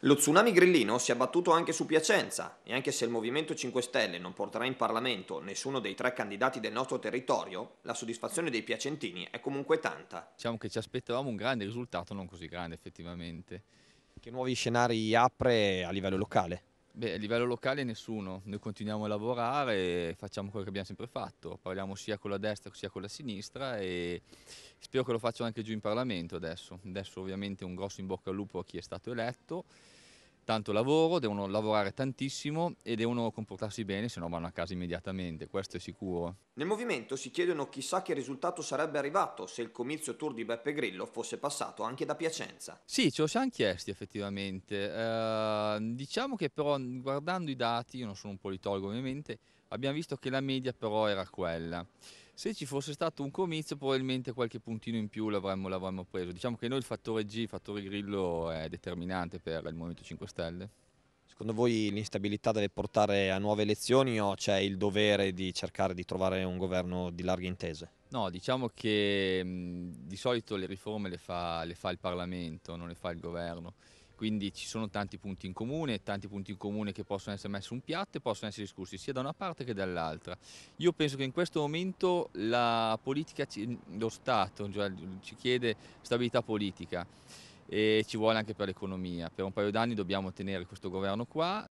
Lo tsunami grillino si è abbattuto anche su Piacenza e anche se il Movimento 5 Stelle non porterà in Parlamento nessuno dei tre candidati del nostro territorio, la soddisfazione dei piacentini è comunque tanta. Diciamo che ci aspettavamo un grande risultato, non così grande effettivamente. Che nuovi scenari apre a livello locale? Beh, a livello locale nessuno, noi continuiamo a lavorare e facciamo quello che abbiamo sempre fatto, parliamo sia con la destra sia con la sinistra e spero che lo facciano anche giù in Parlamento adesso. Adesso ovviamente un grosso in bocca al lupo a chi è stato eletto tanto lavoro, devono lavorare tantissimo e devono comportarsi bene, se no vanno a casa immediatamente, questo è sicuro. Nel movimento si chiedono chissà che risultato sarebbe arrivato se il comizio tour di Beppe Grillo fosse passato anche da Piacenza. Sì, ce lo siamo chiesti effettivamente. Eh, diciamo che però guardando i dati, io non sono un politologo ovviamente, abbiamo visto che la media però era quella. Se ci fosse stato un comizio probabilmente qualche puntino in più l'avremmo, preso. Diciamo che noi il fattore G, il fattore Grillo è determinante per il Movimento 5 Stelle. Secondo voi l'instabilità deve portare a nuove elezioni o c'è il dovere di cercare di trovare un governo di larghe intese? No, diciamo che mh, di solito le riforme le fa, le fa il Parlamento, non le fa il governo quindi ci sono tanti punti in comune, tanti punti in comune che possono essere messi su un piatto e possono essere discussi sia da una parte che dall'altra. Io penso che in questo momento la politica, lo Stato cioè, ci chiede stabilità politica e ci vuole anche per l'economia. Per un paio d'anni dobbiamo tenere questo governo qua.